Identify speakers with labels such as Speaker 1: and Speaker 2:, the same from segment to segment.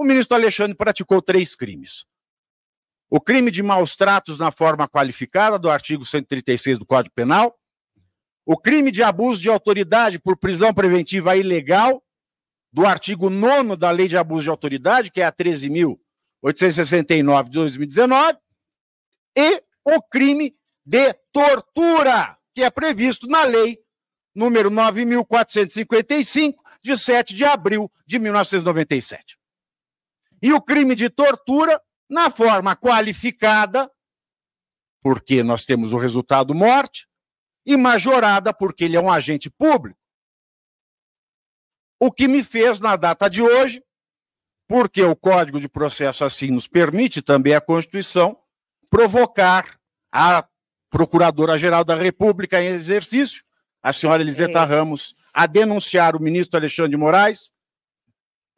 Speaker 1: O ministro Alexandre praticou três crimes. O crime de maus tratos na forma qualificada, do artigo 136 do Código Penal. O crime de abuso de autoridade por prisão preventiva ilegal, do artigo 9 da Lei de Abuso de Autoridade, que é a 13.869 de 2019. E o crime de tortura, que é previsto na Lei número 9.455, de 7 de abril de 1997 e o crime de tortura na forma qualificada, porque nós temos o resultado morte, e majorada, porque ele é um agente público. O que me fez, na data de hoje, porque o Código de Processo assim nos permite, também a Constituição, provocar a Procuradora-Geral da República em exercício, a senhora Eliseta é. Ramos, a denunciar o ministro Alexandre de Moraes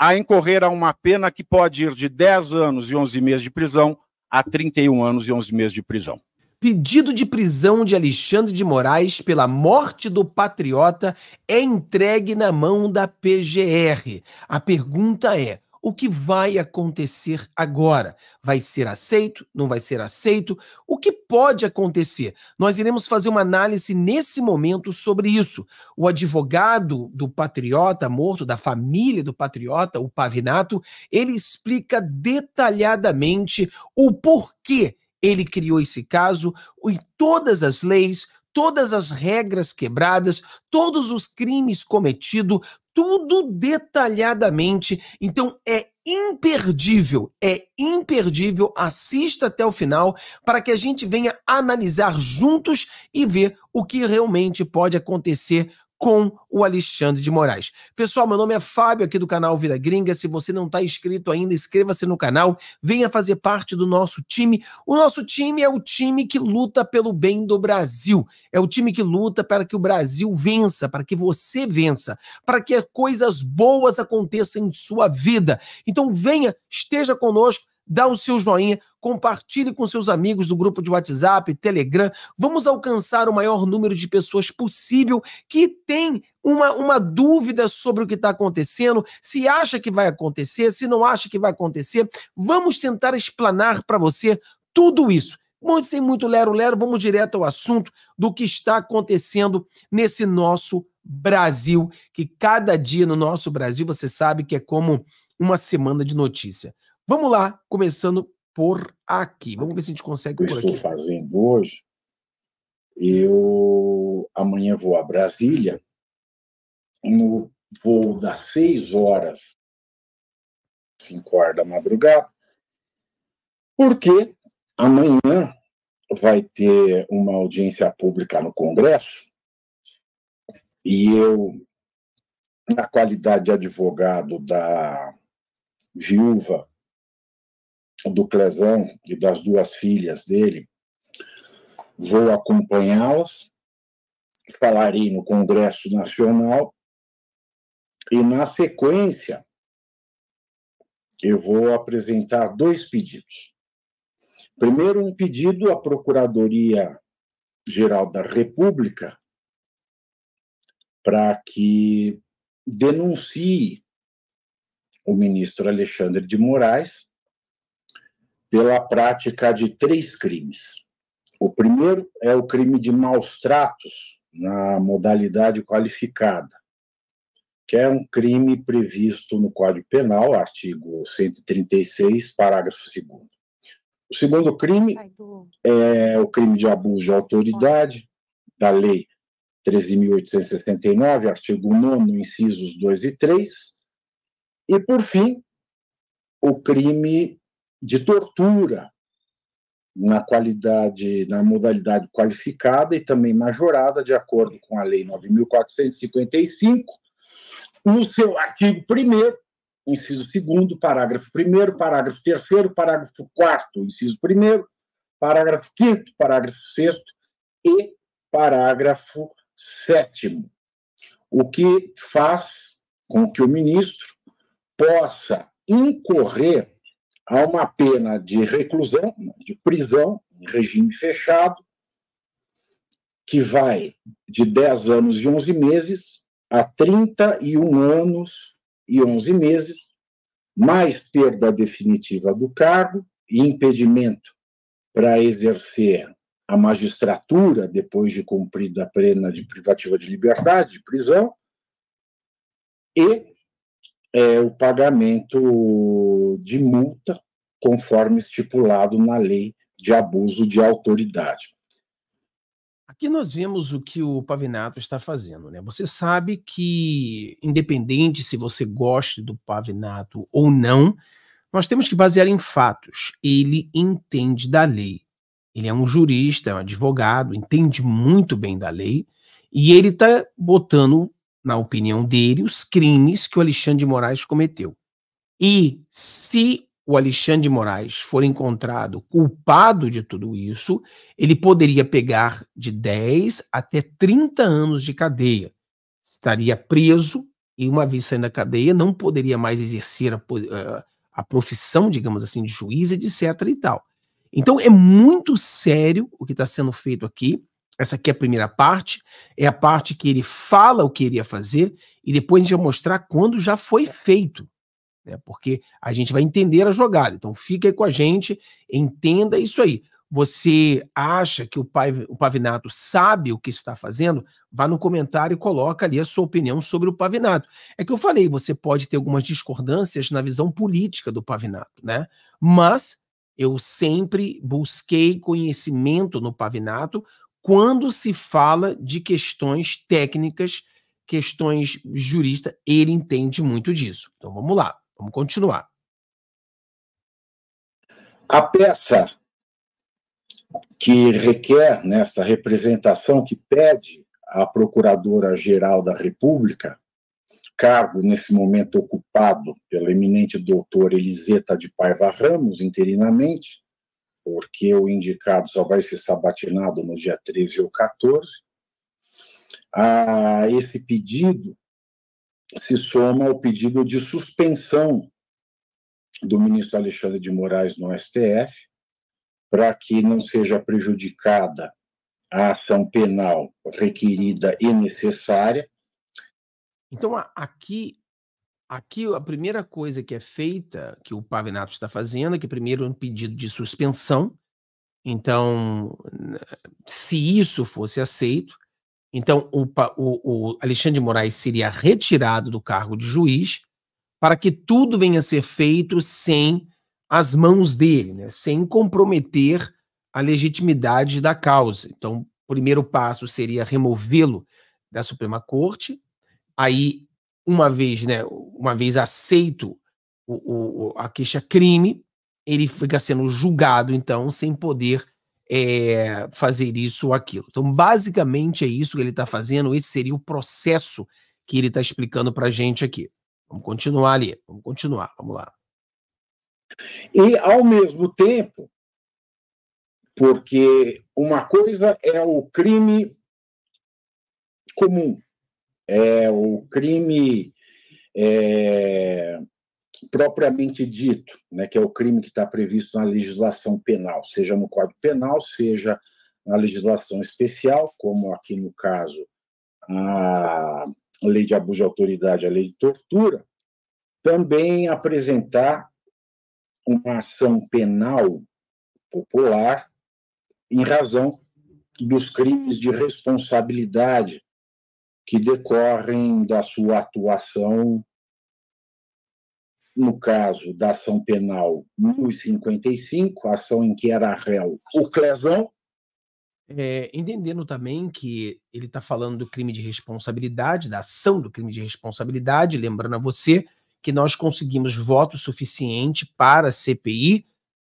Speaker 1: a incorrer a uma pena que pode ir de 10 anos e 11 meses de prisão a 31 anos e 11 meses de prisão.
Speaker 2: Pedido de prisão de Alexandre de Moraes pela morte do patriota é entregue na mão da PGR. A pergunta é: o que vai acontecer agora. Vai ser aceito? Não vai ser aceito? O que pode acontecer? Nós iremos fazer uma análise nesse momento sobre isso. O advogado do patriota morto, da família do patriota, o Pavinato, ele explica detalhadamente o porquê ele criou esse caso e todas as leis, todas as regras quebradas, todos os crimes cometidos, tudo detalhadamente. Então é imperdível, é imperdível. Assista até o final para que a gente venha analisar juntos e ver o que realmente pode acontecer com o Alexandre de Moraes. Pessoal, meu nome é Fábio, aqui do canal Vira Gringa. Se você não está inscrito ainda, inscreva-se no canal, venha fazer parte do nosso time. O nosso time é o time que luta pelo bem do Brasil. É o time que luta para que o Brasil vença, para que você vença, para que coisas boas aconteçam em sua vida. Então venha, esteja conosco dá o seu joinha, compartilhe com seus amigos do grupo de WhatsApp, Telegram. Vamos alcançar o maior número de pessoas possível que tem uma, uma dúvida sobre o que está acontecendo, se acha que vai acontecer, se não acha que vai acontecer. Vamos tentar explanar para você tudo isso. Muito sem muito lero-lero, vamos direto ao assunto do que está acontecendo nesse nosso Brasil, que cada dia no nosso Brasil, você sabe que é como uma semana de notícia. Vamos lá, começando por aqui. Vamos ver se a gente consegue eu por aqui. Estou fazendo
Speaker 1: hoje. Eu amanhã vou a Brasília no voo das 6 horas, 5 horas da madrugada, porque amanhã vai ter uma audiência pública no Congresso e eu, na qualidade de advogado da viúva do Clezão e das duas filhas dele, vou acompanhá-las, falarei no Congresso Nacional e, na sequência, eu vou apresentar dois pedidos. Primeiro, um pedido à Procuradoria-Geral da República para que denuncie o ministro Alexandre de Moraes pela prática de três crimes. O primeiro é o crime de maus tratos na modalidade qualificada, que é um crime previsto no Código Penal, artigo 136, parágrafo 2. O segundo crime é o crime de abuso de autoridade, da Lei 13.869, artigo 9, incisos 2 e 3. E, por fim, o crime de tortura na qualidade, na modalidade qualificada e também majorada, de acordo com a Lei 9.455, no seu artigo 1 inciso 2 parágrafo 1 parágrafo 3 parágrafo 4 inciso 1 parágrafo 5 parágrafo 6 e parágrafo 7 o que faz com que o ministro possa incorrer há uma pena de reclusão, de prisão, em regime fechado, que vai de 10 anos e 11 meses a 31 anos e 11 meses, mais perda definitiva do cargo e impedimento para exercer a magistratura depois de cumprida a pena de privativa de liberdade, de prisão, e é o pagamento de multa, conforme estipulado na lei de abuso de autoridade.
Speaker 2: Aqui nós vemos o que o Pavinato está fazendo, né? Você sabe que, independente se você goste do Pavinato ou não, nós temos que basear em fatos. Ele entende da lei. Ele é um jurista, é um advogado, entende muito bem da lei, e ele está botando na opinião dele, os crimes que o Alexandre de Moraes cometeu. E se o Alexandre de Moraes for encontrado culpado de tudo isso, ele poderia pegar de 10 até 30 anos de cadeia. Estaria preso e, uma vez saindo da cadeia, não poderia mais exercer a, eh, a profissão, digamos assim, de juiz, etc. e tal. Então é muito sério o que está sendo feito aqui. Essa aqui é a primeira parte, é a parte que ele fala o que iria fazer e depois a gente vai mostrar quando já foi é. feito, né? Porque a gente vai entender a jogada. Então fica aí com a gente, entenda isso aí. Você acha que o, pai o Pavinato sabe o que está fazendo? Vá no comentário e coloca ali a sua opinião sobre o Pavinato. É que eu falei, você pode ter algumas discordâncias na visão política do Pavinato, né? Mas eu sempre busquei conhecimento no Pavinato quando se fala de questões técnicas, questões juristas, ele entende muito disso. Então vamos lá, vamos continuar.
Speaker 1: A peça que requer nessa né, representação que pede à Procuradora-Geral da República, cargo nesse momento ocupado pela eminente doutora Eliseta de Paiva Ramos interinamente, porque o indicado só vai ser sabatinado no dia 13 ou 14. Ah, esse pedido se soma ao pedido de suspensão do ministro Alexandre de Moraes no STF, para que não seja prejudicada a ação penal requerida e necessária.
Speaker 2: Então, aqui Aqui a primeira coisa que é feita, que o Pavinato está fazendo, é que primeiro é um pedido de suspensão. Então, se isso fosse aceito, então o, o, o Alexandre de Moraes seria retirado do cargo de juiz para que tudo venha a ser feito sem as mãos dele, né? sem comprometer a legitimidade da causa. Então, o primeiro passo seria removê-lo da Suprema Corte, aí uma vez, né, uma vez aceito o, o, a queixa crime, ele fica sendo julgado, então, sem poder é, fazer isso ou aquilo. Então, basicamente é isso que ele está fazendo, esse seria o processo que ele está explicando para a gente aqui. Vamos continuar ali, vamos continuar, vamos lá.
Speaker 1: E, ao mesmo tempo, porque uma coisa é o crime comum, é o crime é, propriamente dito, né, que é o crime que está previsto na legislação penal, seja no Código Penal, seja na legislação especial, como aqui no caso a lei de abuso de autoridade, a lei de tortura, também apresentar uma ação penal popular em razão dos crimes de responsabilidade que decorrem da sua atuação, no caso da ação penal 1055, ação em que era réu o Clezão.
Speaker 2: É, entendendo também que ele está falando do crime de responsabilidade, da ação do crime de responsabilidade, lembrando a você que nós conseguimos voto suficiente para a CPI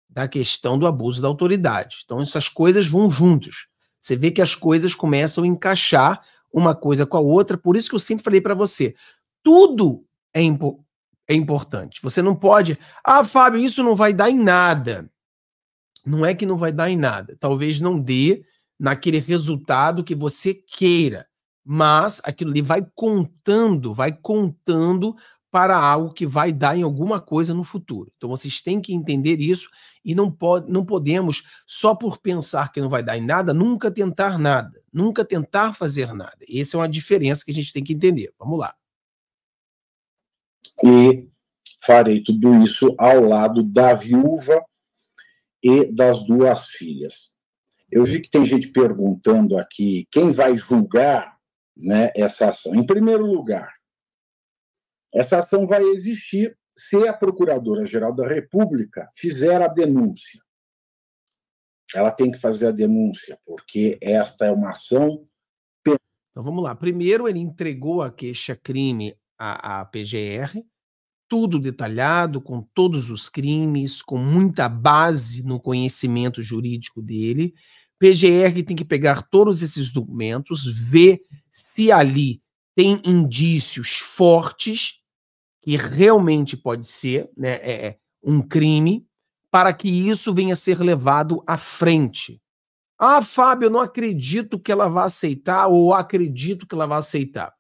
Speaker 2: da questão do abuso da autoridade. Então, essas coisas vão juntos. Você vê que as coisas começam a encaixar uma coisa com a outra. Por isso que eu sempre falei para você, tudo é, impo é importante. Você não pode, ah, Fábio, isso não vai dar em nada. Não é que não vai dar em nada. Talvez não dê naquele resultado que você queira, mas aquilo ali vai contando, vai contando para algo que vai dar em alguma coisa no futuro. Então vocês têm que entender isso e não, pode, não podemos, só por pensar que não vai dar em nada, nunca tentar nada, nunca tentar fazer nada. Essa é uma diferença que a gente tem que entender. Vamos lá. E farei tudo isso ao
Speaker 1: lado da viúva e das duas filhas. Eu vi que tem gente perguntando aqui quem vai julgar né, essa ação. Em primeiro lugar, essa ação vai existir se a Procuradora-Geral da República fizer a denúncia. Ela tem que fazer a denúncia, porque esta é uma ação.
Speaker 2: Então vamos lá. Primeiro, ele entregou a queixa-crime à, à PGR, tudo detalhado, com todos os crimes, com muita base no conhecimento jurídico dele. PGR tem que pegar todos esses documentos, ver se ali tem indícios fortes que realmente pode ser né, é, é, um crime, para que isso venha a ser levado à frente. Ah, Fábio, eu não acredito que ela vá aceitar, ou acredito que ela vá aceitar.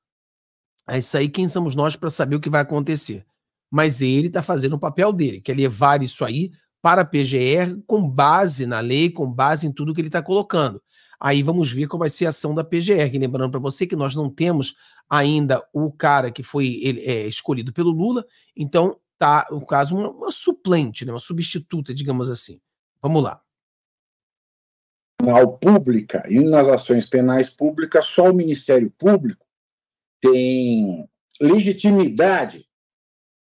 Speaker 2: É isso aí, quem somos nós para saber o que vai acontecer? Mas ele está fazendo o papel dele, que é levar isso aí para a PGR com base na lei, com base em tudo que ele está colocando. Aí vamos ver qual vai ser a ação da PGR. Lembrando para você que nós não temos ainda o cara que foi ele, é, escolhido pelo Lula, então tá, o caso, uma, uma suplente, né, uma substituta, digamos assim. Vamos lá.
Speaker 1: Penal pública e nas ações penais públicas, só o Ministério Público tem legitimidade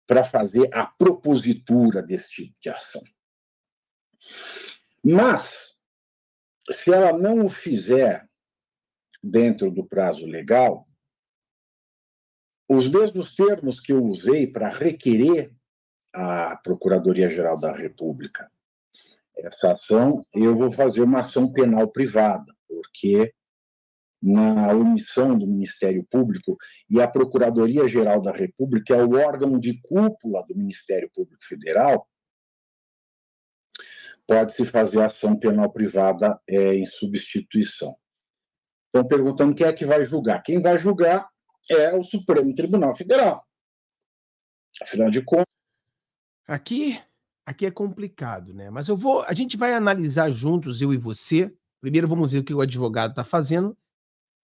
Speaker 1: para fazer a propositura desse tipo de ação. Mas se ela não o fizer dentro do prazo legal, os mesmos termos que eu usei para requerer à Procuradoria-Geral da República essa ação, eu vou fazer uma ação penal privada, porque na omissão do Ministério Público e a Procuradoria-Geral da República é o órgão de cúpula do Ministério Público Federal, pode-se fazer ação penal privada é, em substituição. Estão perguntando quem é que vai julgar. Quem vai julgar é o Supremo Tribunal Federal. Afinal de
Speaker 2: contas. Aqui, aqui é complicado, né? Mas eu vou. A gente vai analisar juntos, eu e você. Primeiro vamos ver o que o advogado está fazendo,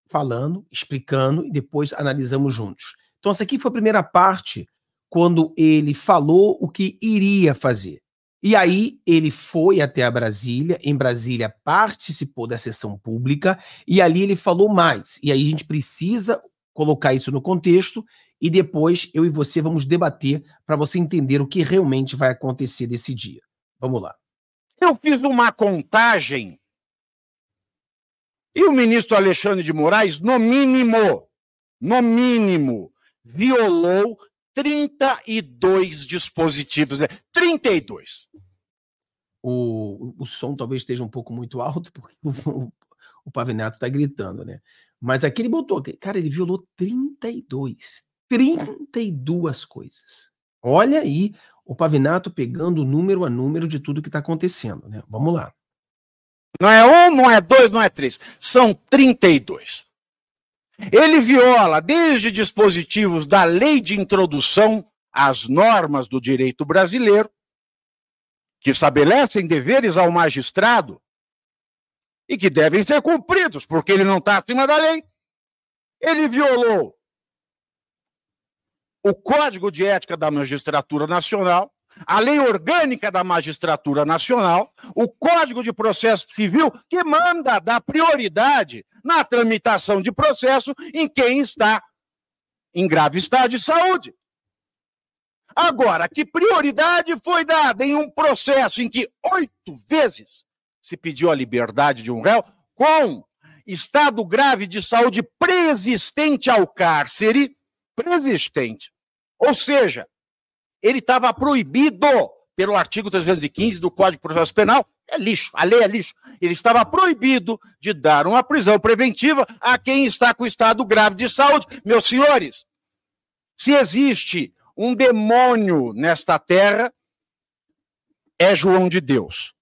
Speaker 2: falando, explicando, e depois analisamos juntos. Então, essa aqui foi a primeira parte, quando ele falou o que iria fazer. E aí ele foi até a Brasília, em Brasília participou da sessão pública e ali ele falou mais. E aí a gente precisa colocar isso no contexto e depois eu e você vamos debater para você entender o que realmente vai acontecer desse dia. Vamos lá. Eu fiz uma contagem
Speaker 1: e o ministro Alexandre de Moraes, no mínimo, no mínimo, violou 32 dispositivos, né? 32.
Speaker 2: O, o som talvez esteja um pouco muito alto, porque o, o Pavinato está gritando, né? Mas aqui ele botou, cara, ele violou 32. 32 coisas. Olha aí o Pavinato pegando número a número de tudo que está acontecendo, né? Vamos lá. Não é um, não é dois, não é três. São 32. Ele viola desde
Speaker 1: dispositivos da lei de introdução às normas do direito brasileiro, que estabelecem deveres ao magistrado e que devem ser cumpridos, porque ele não está acima da lei. Ele violou o Código de Ética da Magistratura Nacional, a lei orgânica da magistratura nacional, o Código de Processo Civil, que manda dar prioridade na tramitação de processo em quem está em grave estado de saúde. Agora, que prioridade foi dada em um processo em que oito vezes se pediu a liberdade de um réu com estado grave de saúde preexistente ao cárcere, preexistente. Ou seja, ele estava proibido pelo artigo 315 do Código de Processo Penal, é lixo, a lei é lixo. Ele estava proibido de dar uma prisão preventiva a quem está com estado grave de saúde. Meus senhores, se existe um demônio nesta terra,
Speaker 2: é João de Deus.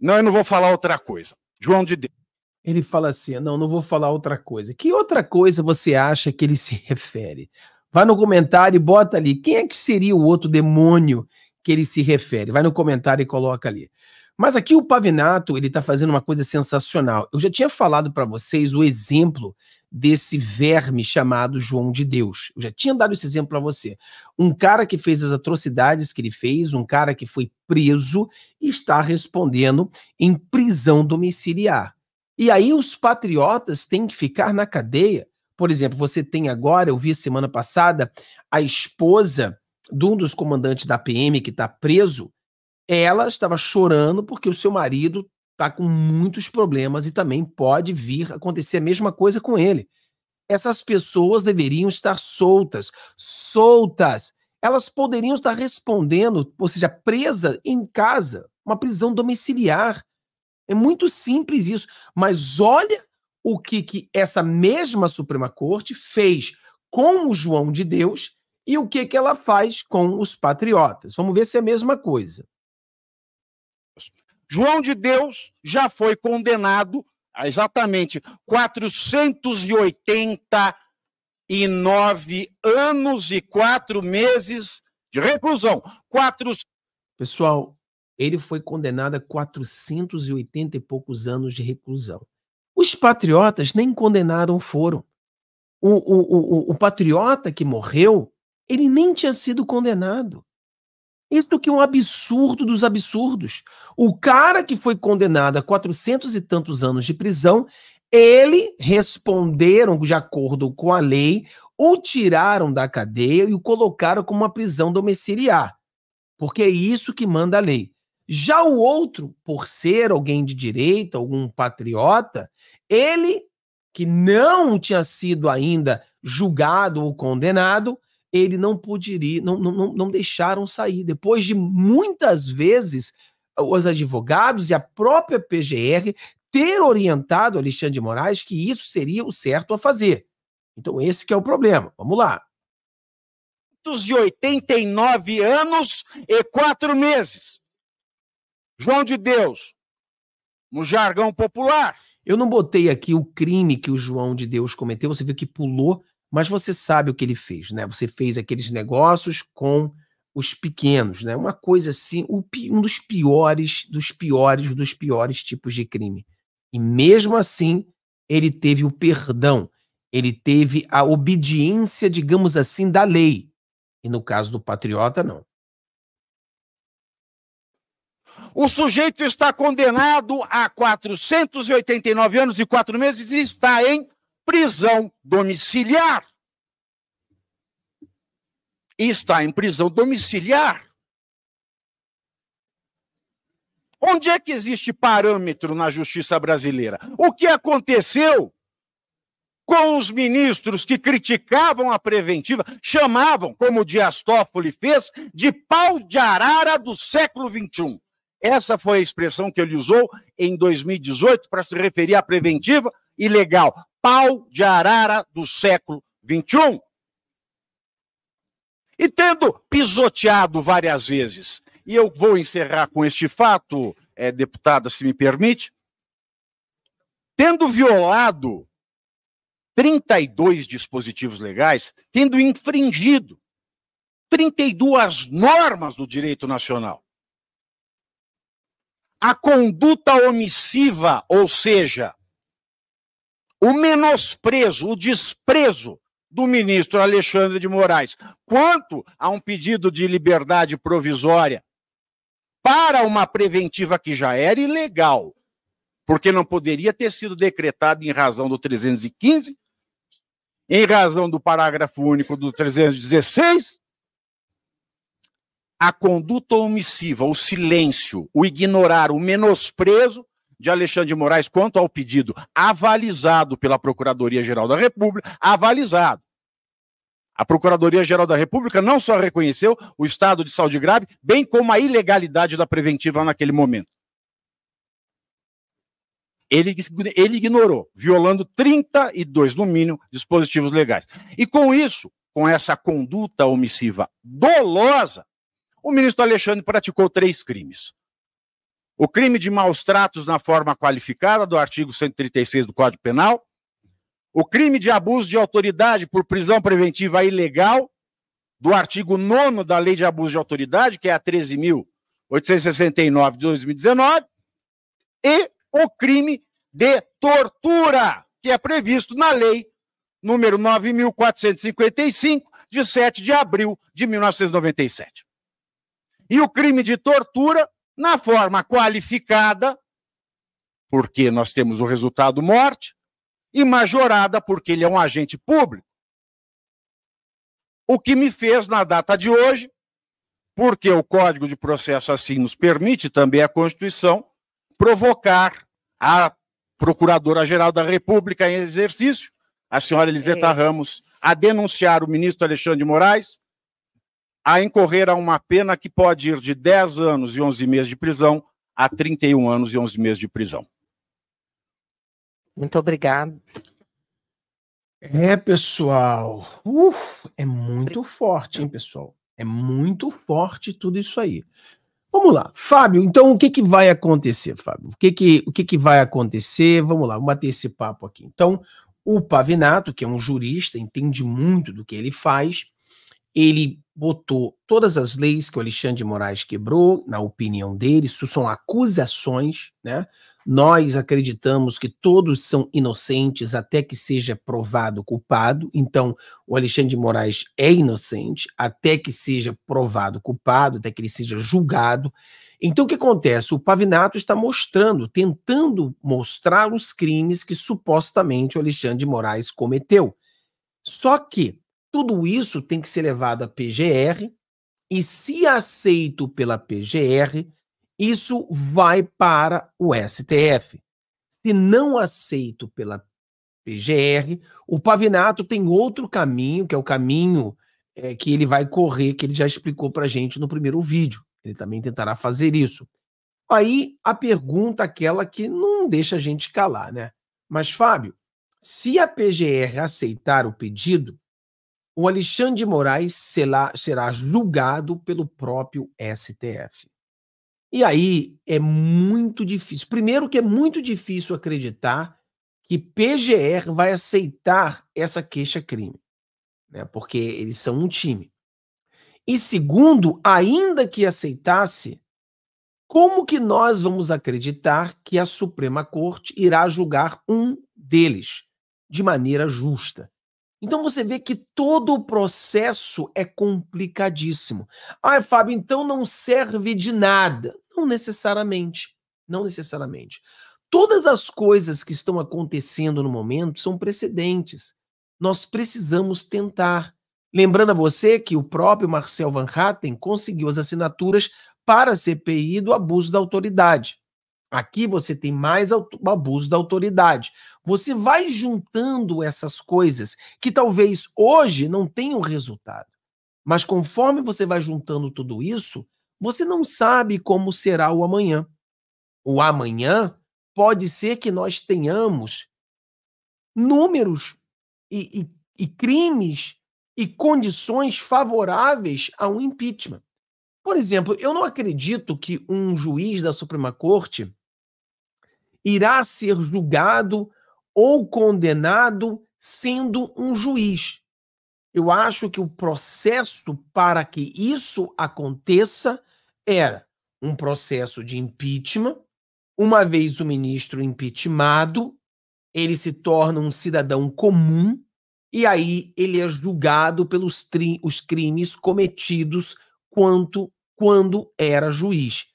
Speaker 2: Não, eu não vou falar outra coisa. João de Deus. Ele fala assim: não, não vou falar outra coisa. Que outra coisa você acha que ele se refere? Vai no comentário e bota ali. Quem é que seria o outro demônio que ele se refere? Vai no comentário e coloca ali. Mas aqui o Pavinato, ele está fazendo uma coisa sensacional. Eu já tinha falado para vocês o exemplo desse verme chamado João de Deus. Eu já tinha dado esse exemplo para você. Um cara que fez as atrocidades que ele fez, um cara que foi preso está respondendo em prisão domiciliar. E aí os patriotas têm que ficar na cadeia por exemplo, você tem agora, eu vi semana passada, a esposa de um dos comandantes da PM que está preso, ela estava chorando porque o seu marido está com muitos problemas e também pode vir acontecer a mesma coisa com ele. Essas pessoas deveriam estar soltas, soltas. Elas poderiam estar respondendo, ou seja, presa em casa, uma prisão domiciliar. É muito simples isso, mas olha o que, que essa mesma Suprema Corte fez com o João de Deus e o que, que ela faz com os patriotas. Vamos ver se é a mesma coisa. João de Deus já foi condenado a
Speaker 1: exatamente 489
Speaker 2: anos e quatro meses de reclusão. Quatro... Pessoal, ele foi condenado a 480 e poucos anos de reclusão. Os patriotas nem condenaram foram. O, o, o, o patriota que morreu, ele nem tinha sido condenado. Isso que é um absurdo dos absurdos. O cara que foi condenado a quatrocentos e tantos anos de prisão, ele responderam de acordo com a lei, o tiraram da cadeia e o colocaram como uma prisão domiciliar. Porque é isso que manda a lei. Já o outro, por ser alguém de direita, algum patriota, ele, que não tinha sido ainda julgado ou condenado, ele não poderia, não, não, não deixaram sair. Depois de muitas vezes os advogados e a própria PGR ter orientado Alexandre de Moraes que isso seria o certo a fazer. Então esse que é o problema. Vamos lá. 289 anos e quatro meses. João de Deus, no jargão popular, eu não botei aqui o crime que o João de Deus cometeu, você viu que pulou, mas você sabe o que ele fez, né? Você fez aqueles negócios com os pequenos, né? Uma coisa assim, um dos piores, dos piores, dos piores tipos de crime. E mesmo assim, ele teve o perdão, ele teve a obediência, digamos assim, da lei. E no caso do patriota, não.
Speaker 1: O sujeito está condenado a 489 anos e quatro meses e está em prisão domiciliar. E está em prisão domiciliar. Onde é que existe parâmetro na justiça brasileira? O que aconteceu com os ministros que criticavam a preventiva, chamavam, como Dias Toffoli fez, de pau de arara do século XXI? Essa foi a expressão que ele usou em 2018 para se referir à preventiva ilegal, Pau de arara do século XXI. E tendo pisoteado várias vezes, e eu vou encerrar com este fato, é, deputada, se me permite, tendo violado 32 dispositivos legais, tendo infringido 32 normas do direito nacional, a conduta omissiva, ou seja, o menosprezo, o desprezo do ministro Alexandre de Moraes quanto a um pedido de liberdade provisória para uma preventiva que já era ilegal, porque não poderia ter sido decretada em razão do 315, em razão do parágrafo único do 316 a conduta omissiva, o silêncio, o ignorar, o menosprezo de Alexandre de Moraes quanto ao pedido avalizado pela Procuradoria-Geral da República, avalizado. A Procuradoria-Geral da República não só reconheceu o estado de saúde grave, bem como a ilegalidade da preventiva naquele momento. Ele, ele ignorou, violando 32, no mínimo, dispositivos legais. E com isso, com essa conduta omissiva dolosa, o ministro Alexandre praticou três crimes. O crime de maus tratos na forma qualificada do artigo 136 do Código Penal, o crime de abuso de autoridade por prisão preventiva ilegal do artigo 9 da Lei de Abuso de Autoridade, que é a 13.869 de 2019, e o crime de tortura, que é previsto na Lei número 9.455, de 7 de abril de 1997 e o crime de tortura na forma qualificada, porque nós temos o resultado morte, e majorada, porque ele é um agente público. O que me fez na data de hoje, porque o Código de Processo assim nos permite, também a Constituição, provocar a Procuradora-Geral da República em exercício, a senhora Eliseta é. Ramos, a denunciar o ministro Alexandre de Moraes a incorrer a uma pena que pode ir de 10 anos e 11 meses de prisão a 31 anos e 11 meses de prisão.
Speaker 2: Muito obrigado. É, pessoal. Uf, é muito forte, hein, pessoal? É muito forte tudo isso aí. Vamos lá, Fábio. Então, o que, que vai acontecer, Fábio? O que que, o que que vai acontecer? Vamos lá, vamos bater esse papo aqui. Então, o Pavinato, que é um jurista, entende muito do que ele faz, ele botou todas as leis que o Alexandre de Moraes quebrou, na opinião dele, isso são acusações, né? Nós acreditamos que todos são inocentes até que seja provado culpado. Então, o Alexandre de Moraes é inocente até que seja provado culpado, até que ele seja julgado. Então, o que acontece? O Pavinato está mostrando, tentando mostrar os crimes que supostamente o Alexandre de Moraes cometeu. Só que tudo isso tem que ser levado à PGR, e se aceito pela PGR, isso vai para o STF. Se não aceito pela PGR, o Pavinato tem outro caminho, que é o caminho é, que ele vai correr, que ele já explicou para gente no primeiro vídeo. Ele também tentará fazer isso. Aí a pergunta aquela que não deixa a gente calar, né? Mas, Fábio, se a PGR aceitar o pedido, o Alexandre de Moraes será, será julgado pelo próprio STF. E aí é muito difícil. Primeiro, que é muito difícil acreditar que PGR vai aceitar essa queixa-crime, né? porque eles são um time. E segundo, ainda que aceitasse, como que nós vamos acreditar que a Suprema Corte irá julgar um deles de maneira justa? Então você vê que todo o processo é complicadíssimo. Ah, Fábio, então não serve de nada. Não necessariamente. Não necessariamente. Todas as coisas que estão acontecendo no momento são precedentes. Nós precisamos tentar. Lembrando a você que o próprio Marcel Van Hatten conseguiu as assinaturas para a CPI do abuso da autoridade. Aqui você tem mais abuso da autoridade. Você vai juntando essas coisas que talvez hoje não tenham resultado. Mas conforme você vai juntando tudo isso, você não sabe como será o amanhã. O amanhã pode ser que nós tenhamos números e, e, e crimes e condições favoráveis a um impeachment. Por exemplo, eu não acredito que um juiz da Suprema Corte irá ser julgado ou condenado sendo um juiz. Eu acho que o processo para que isso aconteça era um processo de impeachment. Uma vez o ministro impeachmentado, ele se torna um cidadão comum e aí ele é julgado pelos os crimes cometidos quanto quando era juiz.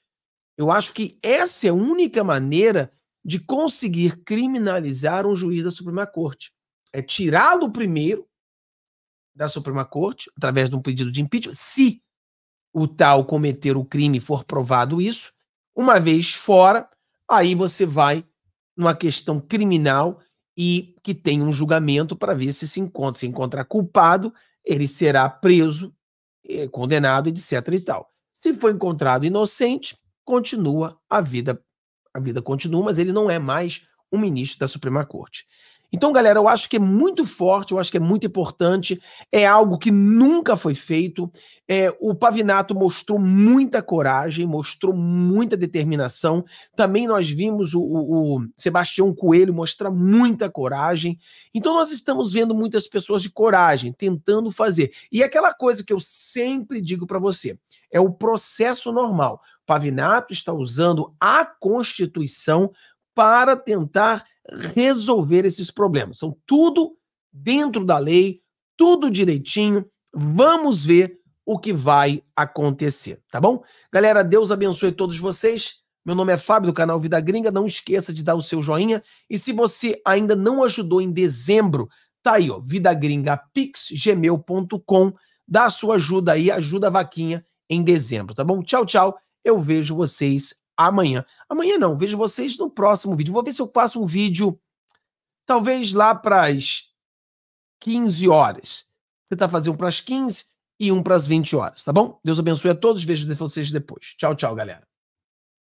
Speaker 2: Eu acho que essa é a única maneira de conseguir criminalizar um juiz da Suprema Corte. É tirá-lo primeiro da Suprema Corte, através de um pedido de impeachment, se o tal cometer o crime for provado isso, uma vez fora, aí você vai numa questão criminal e que tem um julgamento para ver se se encontra, se encontrar culpado, ele será preso, eh, condenado, etc e tal. Se for encontrado inocente, continua a vida, a vida continua, mas ele não é mais um ministro da Suprema Corte. Então, galera, eu acho que é muito forte, eu acho que é muito importante, é algo que nunca foi feito. É, o Pavinato mostrou muita coragem, mostrou muita determinação. Também nós vimos o, o, o Sebastião Coelho mostrar muita coragem. Então, nós estamos vendo muitas pessoas de coragem tentando fazer. E é aquela coisa que eu sempre digo para você: é o processo normal. Pavinato está usando a Constituição para tentar resolver esses problemas. São tudo dentro da lei, tudo direitinho. Vamos ver o que vai acontecer, tá bom? Galera, Deus abençoe todos vocês. Meu nome é Fábio do canal Vida Gringa. Não esqueça de dar o seu joinha. E se você ainda não ajudou em dezembro, tá aí, ó, vidagringapixgmail.com. Dá a sua ajuda aí, ajuda a vaquinha em dezembro, tá bom? Tchau, tchau. Eu vejo vocês amanhã. Amanhã não, vejo vocês no próximo vídeo. Vou ver se eu faço um vídeo, talvez lá para as 15 horas. Tentar fazer um para as 15 e um para as 20 horas, tá bom? Deus abençoe a todos, vejo vocês depois. Tchau, tchau, galera.